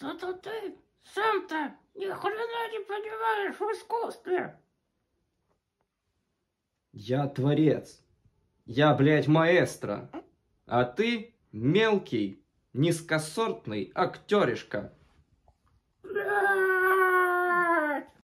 Зато ты сам-то ни хрена не понимаешь в искусстве. Я творец. Я, блядь, маэстро. А ты мелкий, низкосортный актеришка.